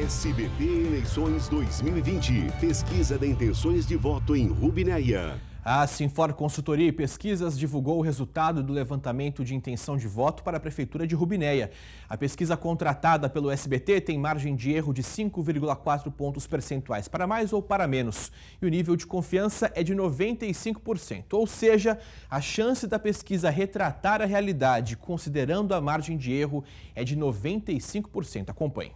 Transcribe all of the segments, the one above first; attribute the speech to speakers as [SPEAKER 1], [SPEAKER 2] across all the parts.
[SPEAKER 1] SBT Eleições 2020. Pesquisa de intenções de voto em Rubinéia. A Sinfor Consultoria e Pesquisas divulgou o resultado do levantamento de intenção de voto para a Prefeitura de Rubinéia. A pesquisa contratada pelo SBT tem margem de erro de 5,4 pontos percentuais para mais ou para menos. E o nível de confiança é de 95%, ou seja, a chance da pesquisa retratar a realidade, considerando
[SPEAKER 2] a margem de erro, é de 95%. Acompanhe.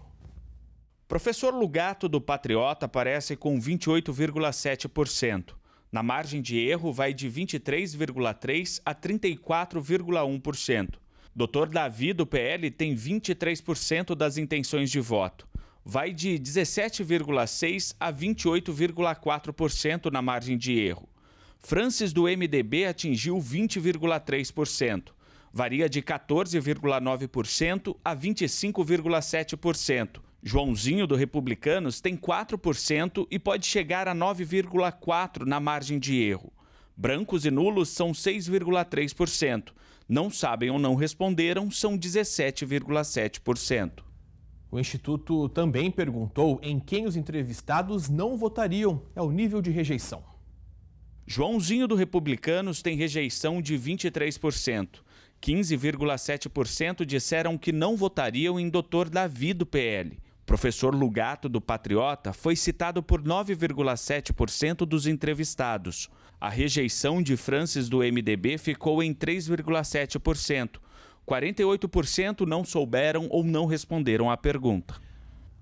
[SPEAKER 2] Professor Lugato do Patriota aparece com 28,7%. Na margem de erro vai de 23,3% a 34,1%. Doutor Davi do PL tem 23% das intenções de voto. Vai de 17,6% a 28,4% na margem de erro. Francis do MDB atingiu 20,3%. Varia de 14,9% a 25,7%. Joãozinho do Republicanos tem 4% e pode chegar a 9,4% na margem de erro. Brancos e nulos são 6,3%. Não sabem ou não responderam são 17,7%.
[SPEAKER 1] O Instituto também perguntou em quem os entrevistados não votariam. É o nível de rejeição.
[SPEAKER 2] Joãozinho do Republicanos tem rejeição de 23%. 15,7% disseram que não votariam em Doutor Davi do PL. Professor Lugato do Patriota foi citado por 9,7% dos entrevistados. A rejeição de Francis do MDB ficou em 3,7%. 48% não souberam ou não responderam à pergunta.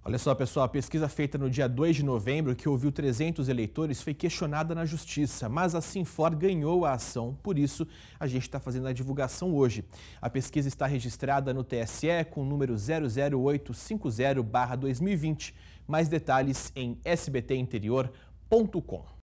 [SPEAKER 2] Olha só, pessoal, a
[SPEAKER 1] pesquisa feita no dia 2 de novembro, que ouviu 300 eleitores, foi questionada na Justiça, mas a Sinfor ganhou a ação, por isso a gente está fazendo a divulgação hoje. A pesquisa está registrada no TSE com o número 00850-2020. Mais detalhes em sbtinterior.com.